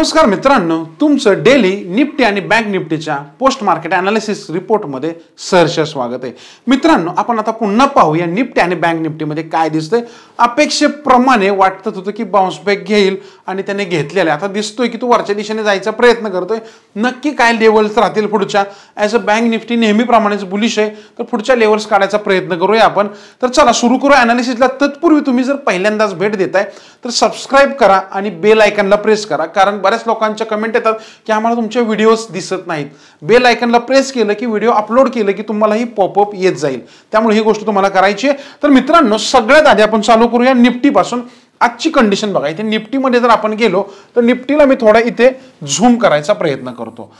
नमस्कार मित्रांनो तुमचं डेली निफ्टी आणि बँक निफ्टीच्या पोस्ट मार्केट अनालिसिस रिपोर्टमध्ये सहर्ष स्वागत आहे मित्रांनो आपण आता पुन्हा पाहूया निफ्टी आणि बँक निफ्टीमध्ये काय दिसतंय अपेक्षेप्रमाणे वाटत होतं की बाउन्सबॅक घेईल आणि त्याने घेतलेला आता दिसतोय की तू वरच्या दिशेने जायचा प्रयत्न करतोय नक्की काय लेवल्स राहतील पुढच्या ॲज अ बँक निफ्टी नेहमीप्रमाणेच बुलिश आहे तर पुढच्या लेवल्स काढायचा प्रयत्न करूया आपण तर चला सुरू करूया अनालिसिसला तत्पूर्वी तुम्ही जर पहिल्यांदाच भेट देताय तर सबस्क्राईब करा आणि बेल आयकनला प्रेस करा कारण बऱ्याच लोकांच्या कमेंट येतात की आम्हाला तुमचे व्हिडिओज दिसत नाहीत बेल आयकनला प्रेस केलं की व्हिडिओ अपलोड केलं की तुम्हाला ही पॉपअप येत जाईल त्यामुळे ही गोष्ट तुम्हाला करायची आहे तर मित्रांनो सगळ्यात आधी आपण चालू करूया निफ्टीपासून आजची कंडिशन बघा इथे निफ्टीमध्ये जर आपण गेलो तर निफ्टीला मी थोडा इथे झूम करायचा प्रयत्न करतो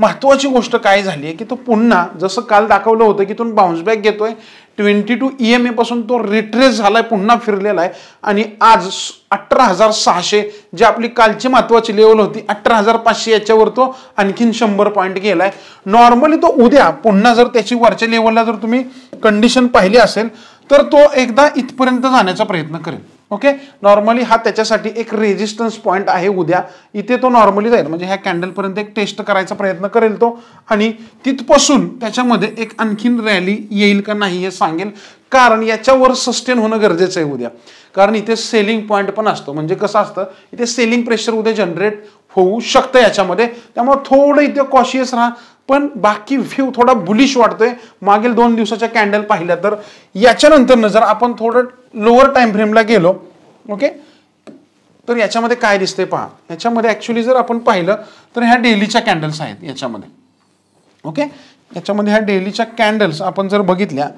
महत्त्वाची गोष्ट काय झाली आहे की तो पुन्हा जसं काल दाखवलं होतं की तो बाउन्स बॅक घेतोय twenty two E e M एपासून तो रिट्रेस झालाय पुन्हा फिरलेला आहे आणि आज अठरा हजार सहाशे जे आपली कालची महत्वाची लेवल होती अठरा हजार पाचशे याच्यावर तो आणखीन शंभर पॉईंट गेलाय नॉर्मली तो उद्या पुन्हा जर त्याची वरच्या लेवलला जर तुम्ही कंडिशन पाहिली असेल तर तो एकदा इथपर्यंत जाण्याचा प्रयत्न करेल ओके नॉर्मली हा त्याच्यासाठी एक रेजिस्टन्स पॉईंट आहे उद्या इथे तो नॉर्मली जाईल म्हणजे ह्या कॅन्डलपर्यंत एक टेस्ट करायचा प्रयत्न करेल तो आणि तिथपासून त्याच्यामध्ये एक आणखीन रॅली येईल का नाही हे सांगेल कारण याच्यावर सस्टेन होणं गरजेचं आहे उद्या कारण इथे सेलिंग पॉईंट पण असतो म्हणजे कसं असतं इथे सेलिंग प्रेशर उद्या जनरेट होऊ शकतं याच्यामध्ये त्यामुळे थोडं इथे कॉशियस राहा पण बाकी व्ह्यू थोडा बुलिश वाटतोय मागील दोन दिवसाच्या कॅन्डल पाहिल्या तर याच्यानंतरनं जर आपण थोडं लोअर टाइम फ्रेमला गेलो ओके तर याच्यामध्ये काय दिसतंय पहा याच्यामध्ये ॲक्च्युली जर आपण पाहिलं तर ह्या डेलीच्या कॅन्डल्स आहेत याच्यामध्ये ओके याच्यामध्ये ह्या डेलीच्या कॅन्डल्स आपण जर बघितल्या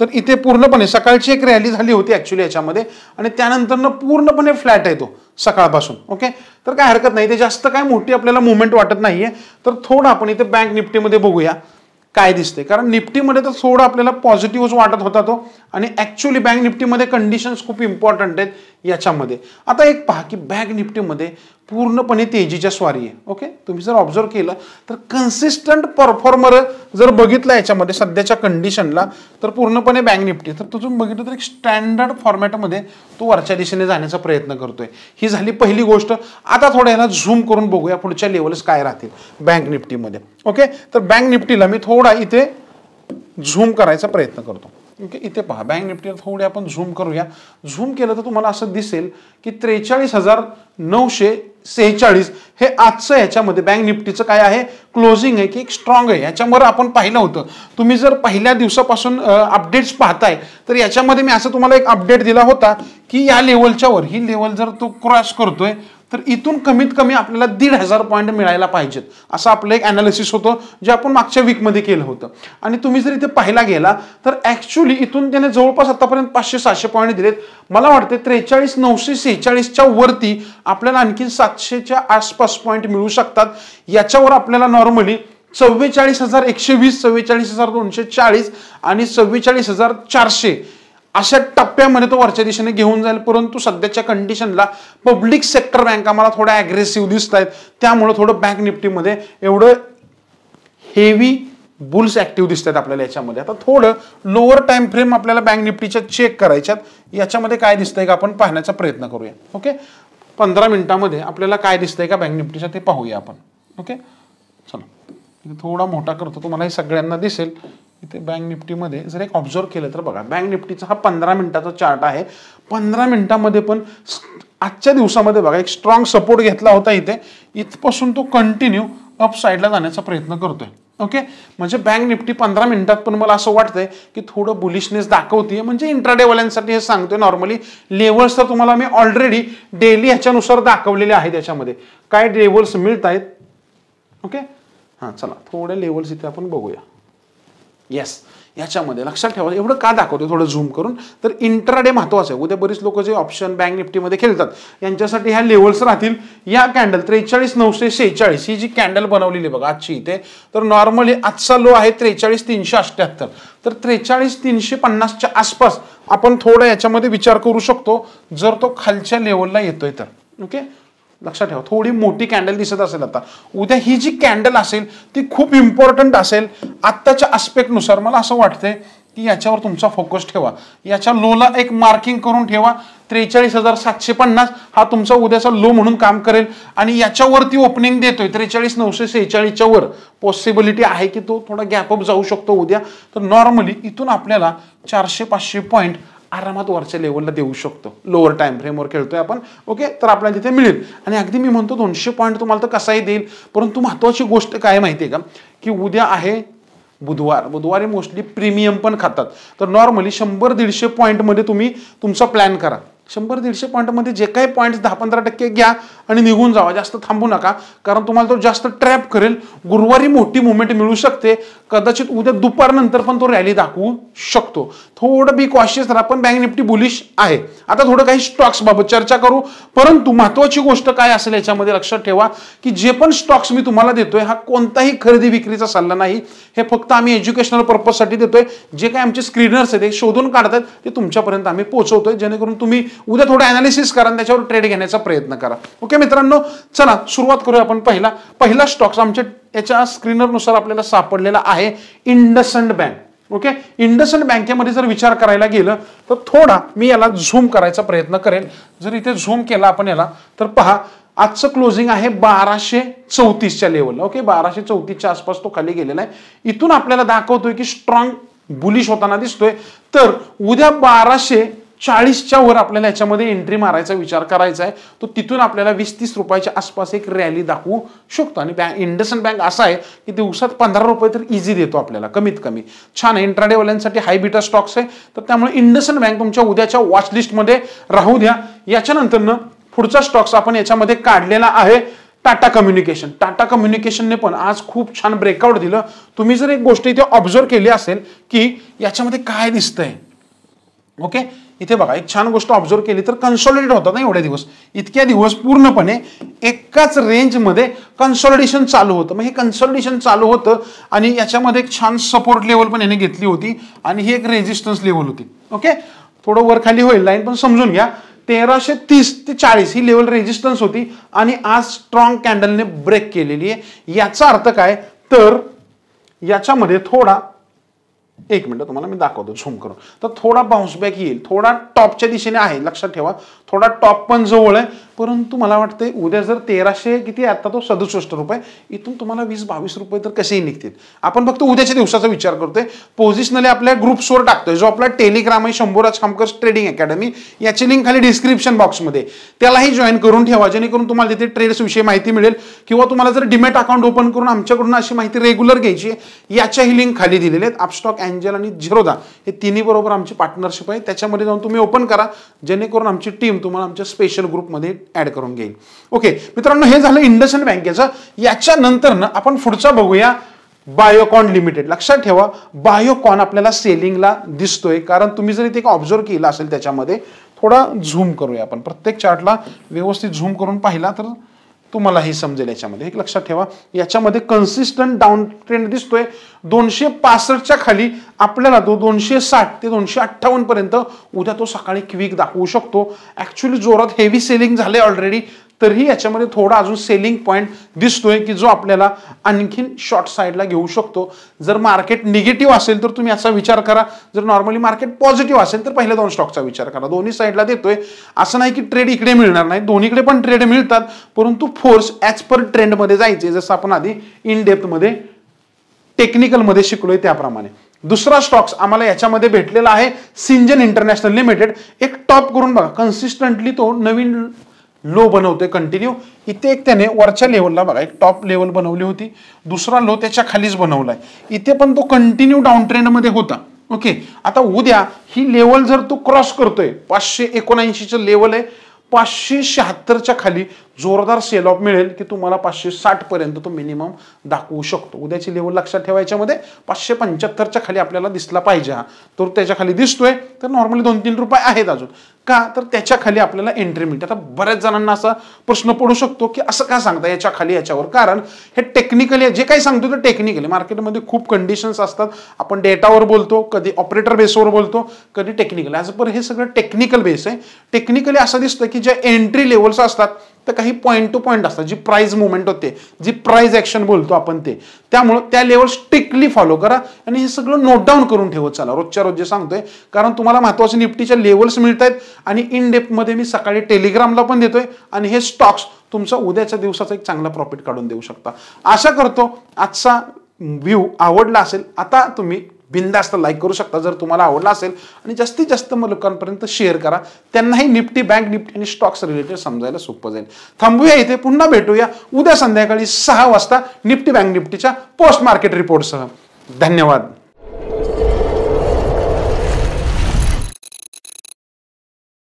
तर इथे पूर्णपणे सकाळची एक रॅली झाली होती ॲक्च्युली याच्यामध्ये आणि त्यानंतरनं पूर्णपणे फ्लॅट आहे तो सकाळपासून ओके तर काय हरकत नाही ते जास्त काय मोठी आपल्याला मुवमेंट वाटत नाही तर थोडं आपण इथे बँक निफ्टीमध्ये बघूया काय दिसते कारण निफ्टीमध्ये तर थोडं आपल्याला पॉझिटिव्हच वाटत होता तो आणि ॲक्च्युली बँक निफ्टीमध्ये कंडिशन्स खूप इम्पॉर्टंट आहेत याच्यामध्ये आता एक पहा की बँक निफ्टीमध्ये पूर्णपणे तेजीच्या स्वारी आहे ओके तुम्ही जर ऑब्झर्व केलं तर कन्सिस्टंट परफॉर्मर जर बघितला याच्यामध्ये सध्याच्या कंडिशनला तर पूर्णपणे बँक निफ्टी तर तुझं बघितलं तर एक स्टँडर्ड फॉर्मॅटमध्ये तो वरच्या दिशेने जाण्याचा प्रयत्न करतोय ही झाली पहिली गोष्ट आता थोड्या याला झूम करून बघूया पुढच्या लेवल्स काय राहतील बँक निफ्टीमध्ये ओके तर बँक निफ्टीला मी थोडा इथे झूम करायचा प्रयत्न करतो ओके इथे पहा बँक निफ्टीवर थोडे आपण झूम करूया झूम केलं तर तुम्हाला असं दिसेल की त्रेचाळीस हजार नऊशे सेहेचाळीस हे आजचं ह्याच्यामध्ये बँक निफ्टीचं काय आहे क्लोजिंग आहे की एक स्ट्रॉंग आहे याच्यामध्ये आपण पाहिलं होतं तुम्ही जर पहिल्या दिवसापासून अपडेट्स पाहताय तर याच्यामध्ये मी असं तुम्हाला एक अपडेट दिला होता की या लेवलच्यावर ही लेवल जर तो क्रॉस करतोय तर इथून कमीत कमी आपल्याला दीड हजार पॉईंट मिळायला पाहिजेत असं आपलं एक ॲनालिसिस होतं जे आपण मागच्या वीकमध्ये केलं होतं आणि तुम्ही जर इथे पाहायला गेला तर ॲक्च्युली इथून त्याने जवळपास आतापर्यंत पाचशे सहाशे पॉईंट दिलेत मला वाटते त्रेचाळीस नऊशे सेहेचाळीसच्या वरती आपल्याला आणखी सातशेच्या आसपास पॉईंट मिळू शकतात याच्यावर आपल्याला नॉर्मली चव्वेचाळीस हजार एकशे वीस चव्वेचाळीस हजार दोनशे चाळीस आणि चव्वेचाळीस हजार चारशे अशा टप्प्यामध्ये तो वरच्या दिशेने घेऊन जाईल परंतु सध्याच्या कंडिशनला पब्लिक सेक्टर बँक आम्हाला थोड्या ॲग्रेसिव्ह दिसत आहेत त्यामुळं थोडं बँक निफ्टीमध्ये एवढं हेवी बुल्स ॲक्टिव्ह आहेत आपल्याला याच्यामध्ये आता थोडं लोअर टाइम फ्रेम आपल्याला बँक निफ्टीच्या चेक करायच्यात याच्यामध्ये काय दिसतंय का आपण पाहण्याचा प्रयत्न करूया ओके पंधरा मिनिटामध्ये आपल्याला काय दिसतंय का बँक निफ्टीच्या ते पाहूया आपण ओके चला थोडा मोठा करतो तुम्हाला हे सगळ्यांना दिसेल इथे बँक निफ्टीमध्ये जर एक ऑब्झर्व केलं तर बघा बँक निफ्टीचा हा पंधरा मिनिटाचा चार्ट आहे पंधरा मिनिटामध्ये पण आजच्या दिवसामध्ये बघा एक स्ट्रॉंग सपोर्ट घेतला होता इथे इथपासून तो कंटिन्यू अप साईडला जाण्याचा प्रयत्न करतोय ओके म्हणजे बँक निफ्टी पंधरा मिनिटात पण मला असं वाटतंय की थोडं बुलिशनेस दाखवते म्हणजे इंट्राडेवाल्यांसाठी हे सांगतोय नॉर्मली लेवल्स तर तुम्हाला मी ऑलरेडी डेली ह्याच्यानुसार दाखवलेले आहेत त्याच्यामध्ये काय लेवल्स मिळत आहेत ओके हां चला थोड्या लेवल्स इथे आपण बघूया येस याच्यामध्ये लक्षात ठेवा एवढं का दाखवतो थोडं झूम करून तर इंट्राडे महत्वाचं आहे उद्या बरीच लोक जे ऑप्शन बँक निफ्टीमध्ये खेळतात यांच्यासाठी ह्या लेवल्स राहतील या कॅन्डल त्रेचाळीस नऊशे शेहेचाळीस ही जी कॅन्डल बनवलेली बघा आजची इथे तर नॉर्मली आजचा लो आहे त्रेचाळीस तीनशे अठ्ठ्याहत्तर तर त्रेचाळीस तीनशे पन्नासच्या आसपास आपण थोडं याच्यामध्ये विचार करू शकतो जर तो खालच्या लेवलला येतोय तर ओके लक्षात ठेवा थोडी मोठी कॅन्डल दिसत असेल आता उद्या ही जी कॅन्डल असेल ती खूप इम्पॉर्टंट असेल आत्ताच्या आस्पेक्टनुसार मला असं वाटतंय की याच्यावर तुमचा फोकस ठेवा याच्या लोला एक मार्किंग करून ठेवा त्रेचाळीस हजार सातशे पन्नास हा तुमचा उद्याचा लो म्हणून काम करेल आणि याच्यावरती ओपनिंग देतोय त्रेचाळीस नऊशे सेहेचाळीसच्या वर पॉसिबिलिटी आहे की तो थोडा गॅपअप जाऊ शकतो उद्या तर नॉर्मली इथून आपल्याला चारशे पाचशे पॉईंट आरामात वरच्या लेवलला देऊ शकतो लोअर टाईम फ्रेमवर खेळतोय आपण ओके तर आपल्याला तिथे मिळेल आणि अगदी मी म्हणतो दोनशे पॉईंट तुम्हाला तर कसाही देईल परंतु महत्त्वाची गोष्ट काय माहिती आहे का की उद्या आहे बुधवार बुधवारी मोस्टली प्रीमियम पण खातात तर नॉर्मली शंभर दीडशे पॉईंटमध्ये तुम्ही तुमचा प्लॅन करा शंभर दीडशे पॉईंटमध्ये जे काही पॉईंट्स दहा पंधरा टक्के घ्या आणि निघून जावा जास्त थांबू नका कारण तुम्हाला तो जास्त ट्रॅप करेल गुरुवारी मोठी मुवमेंट मिळू शकते कदाचित उद्या दुपारनंतर पण तो रॅली दाखवू शकतो थोडं बी कॉशियस राहा पण बँक निफ्टी बुलिश आहे आता थोडं काही स्टॉक्स चर्चा करू परंतु महत्वाची गोष्ट काय असेल याच्यामध्ये लक्षात ठेवा की जे पण स्टॉक्स मी तुम्हाला देतोय हा कोणताही खरेदी विक्रीचा सल्ला नाही हे फक्त आम्ही एज्युकेशनल पर्पजसाठी देतोय जे काही आमचे स्क्रीनर्स आहेत ते शोधून काढतात ते तुमच्यापर्यंत आम्ही पोहोचवतोय जेणेकरून तुम्ही उद्या थोडं अनालिसिस करा आणि त्याच्यावर ट्रेड घेण्याचा प्रयत्न करा ओके मित्रांनो चला सुरुवात करूया आपण पहिला पहिला स्टॉक्स आमच्या याच्या नुसार आपल्याला सापडलेला आहे इंडसंड बँक ओके इंडसंड बँकेमध्ये जर विचार करायला गेलं तर थोडा मी याला झूम करायचा प्रयत्न करेल जर इथे झूम केला आपण याला तर पहा आजचं क्लोजिंग आहे बाराशे चौतीसच्या लेवलला ओके बाराशे चौतीसच्या आसपास तो खाली गेलेला आहे इथून आपल्याला दाखवतोय की स्ट्रॉंग बुलिश होताना दिसतोय तर उद्या बाराशे चाळीसच्या वर आपल्याला याच्यामध्ये एंट्री मारायचा विचार करायचा आहे तो तिथून आपल्याला वीस तीस रुपयाच्या आसपास एक रॅली दाखवू शकतो आणि बँक इंडसन बँक असा आहे की दिवसात पंधरा रुपये तर इझी देतो आपल्याला कमीत कमी छान इंट्राडेवाल्यांसाठी हाय बीटा स्टॉक्स आहे तर त्यामुळे इंडसन बँक तुमच्या उद्याच्या वॉचलिस्टमध्ये राहू द्या याच्यानंतरनं पुढचा स्टॉक्स आपण याच्यामध्ये काढलेला आहे टाटा कम्युनिकेशन टाटा कम्युनिकेशनने पण आज खूप छान ब्रेकआउट दिलं तुम्ही जर एक गोष्ट इथे ऑब्झर्व केली असेल की याच्यामध्ये काय दिसतंय ओके इथे बघा एक छान गोष्ट ऑब्झर्व केली तर कन्सॉलिडेट होतात ना एवढे दिवस इतक्या दिवस पूर्णपणे एकाच रेंजमध्ये कन्सॉलिडेशन चालू होतं मग हे कन्सॉलिडेशन चालू होतं आणि याच्यामध्ये एक छान सपोर्ट लेवल पण याने घेतली होती आणि ही एक रेजिस्टन्स लेवल होती ओके थोडं वर खाली होईल लाईन पण समजून घ्या तेराशे तीस ते चाळीस ही लेवल रेजिस्टन्स होती आणि आज स्ट्रॉंग कॅन्डलने ब्रेक केलेली आहे याचा अर्थ काय तर याच्यामध्ये थोडा एक मिनटं तुम्हाला मी दाखवतो झूम करून तर थोडा बॅक येईल थोडा टॉपच्या दिशेने आहे लक्षात ठेवा थोडा टॉप पण जवळ आहे परंतु मला वाटते उद्या जर तेराशे किती आता तो सदुसष्ट रुपये इथून तुम्हाला वीस बावीस रुपये तर कसेही निघतील आपण फक्त उद्याच्या दिवसाचा विचार करतोय पोझिशनली आपल्या ग्रुप्सवर टाकतोय जो आपला टेलिग्राम आहे शंभूराज खामकर ट्रेडिंग अकॅडमी याची लिंक खाली डिस्क्रिप्शन बॉक्समध्ये त्यालाही जॉईन करून ठेवा जेणेकरून तुम्हाला तिथे विषयी माहिती मिळेल किंवा तुम्हाला जर डिमॅट अकाउंट ओपन करून आमच्याकडून अशी माहिती रेग्युलर घ्यायची याच्याही लिंक खाली दिलेले आहेत आपस्टॉक अँजल आणि झिरोदा हे तिन्ही बरोबर आमची पार्टनरशिप आहे त्याच्यामध्ये जाऊन तुम्ही ओपन करा जेणेकरून आमची टीम तुम्हाला आमच्या स्पेशल ग्रुपमध्ये ॲड करून घेईल ओके मित्रांनो हे झालं इंडसन बँकेचं ना आपण पुढचा बघूया बायोकॉन लिमिटेड लक्षात ठेवा बायोकॉन आपल्याला सेलिंगला दिसतोय कारण तुम्ही जर इथे ऑब्झर्व केला असेल त्याच्यामध्ये थोडा झूम करूया आपण प्रत्येक चार्टला व्यवस्थित झूम करून पाहिला तर तुम्हाला हे समजेल याच्यामध्ये एक लक्षात ठेवा याच्यामध्ये कन्सिस्टंट डाऊन ट्रेंड दिसतोय दोनशे पासष्टच्या खाली आपल्याला तो दोनशे साठ ते दोनशे अठ्ठावन्न पर्यंत उद्या तो सकाळी क्विक दाखवू शकतो ऍक्च्युली जोरात हेवी सेलिंग झाले ऑलरेडी तरीही याच्यामध्ये थोडा अजून सेलिंग पॉईंट दिसतोय की जो आपल्याला आणखीन शॉर्ट साईडला घेऊ शकतो जर मार्केट निगेटिव्ह असेल तर तुम्ही असा विचार करा जर नॉर्मली मार्केट पॉझिटिव्ह असेल तर पहिल्या दोन स्टॉकचा विचार करा दोन्ही साईडला देतोय असं नाही की ट्रेड इकडे मिळणार नाही दोन्हीकडे पण ट्रेड मिळतात परंतु फोर्स ॲज पर ट्रेंडमध्ये जायचे जसं आपण आधी इन डेप्थमध्ये टेक्निकलमध्ये शिकलोय त्याप्रमाणे दुसरा स्टॉक्स आम्हाला याच्यामध्ये भेटलेला आहे सिंजन इंटरनॅशनल लिमिटेड एक टॉप करून बघा कन्सिस्टंटली तो नवीन लो बनवतोय कंटिन्यू इथे एक त्याने वरच्या लेवलला बघा एक टॉप लेवल बनवली होती दुसरा लो त्याच्या खालीच बनवलाय इथे पण तो कंटिन्यू डाऊन ट्रेंडमध्ये होता ओके आता उद्या ही लेवल जर तो क्रॉस करतोय पाचशे एकोणऐंशीचं लेवल आहे पाचशे शहात्तरच्या खाली जोरदार सेल ऑफ मिळेल की तुम्हाला पाचशे साठपर्यंत तो मिनिमम दाखवू शकतो उद्याची लेवल लक्षात ठेवायच्यामध्ये पाचशे पंच्याहत्तरच्या खाली आपल्याला दिसला पाहिजे हा तर त्याच्या खाली दिसतोय तर नॉर्मली दोन तीन रुपये आहेत अजून का तर त्याच्या खाली आपल्याला एंट्री मिळते आता बऱ्याच जणांना असा प्रश्न पडू शकतो की असं का सांगता याच्या खाली याच्यावर कारण हे टेक्निकली जे काही सांगतो ते टेक्निकली मार्केटमध्ये खूप कंडिशन्स असतात आपण डेटावर बोलतो कधी ऑपरेटर बेसवर बोलतो कधी टेक्निकल ॲज पर हे सगळं टेक्निकल बेस आहे टेक्निकली असं दिसतं की ज्या एंट्री लेवल्स असतात तर काही पॉईंट टू पॉईंट असतात जी प्राईज मुवमेंट होते जी प्राईज ॲक्शन बोलतो आपण ते त्यामुळं त्या लेवल स्ट्रिक्टली फॉलो करा आणि हे सगळं नोट डाऊन करून ठेवत चला रोजच्या रोज जे सांगतोय कारण तुम्हाला महत्वाचे निफ्टीच्या लेवल्स मिळत आहेत आणि इन डेपमध्ये मी सकाळी टेलिग्रामला पण देतोय आणि हे स्टॉक्स तुमचा उद्याच्या दिवसाचा एक चांगला प्रॉफिट काढून देऊ शकता आशा करतो आजचा व्ह्यू आवडला असेल आता तुम्ही बिंदास्त लाईक करू शकता जर तुम्हाला आवडला असेल आणि जास्तीत जास्त मग लोकांपर्यंत शेअर करा त्यांनाही निफ्टी बँक निफ्टी आणि स्टॉक्स रिलेटेड समजायला सोपं जाईल थांबूया इथे पुन्हा भेटूया उद्या संध्याकाळी सहा वाजता निफ्टी बँक निफ्टीच्या पोस्ट मार्केट रिपोर्टसह धन्यवाद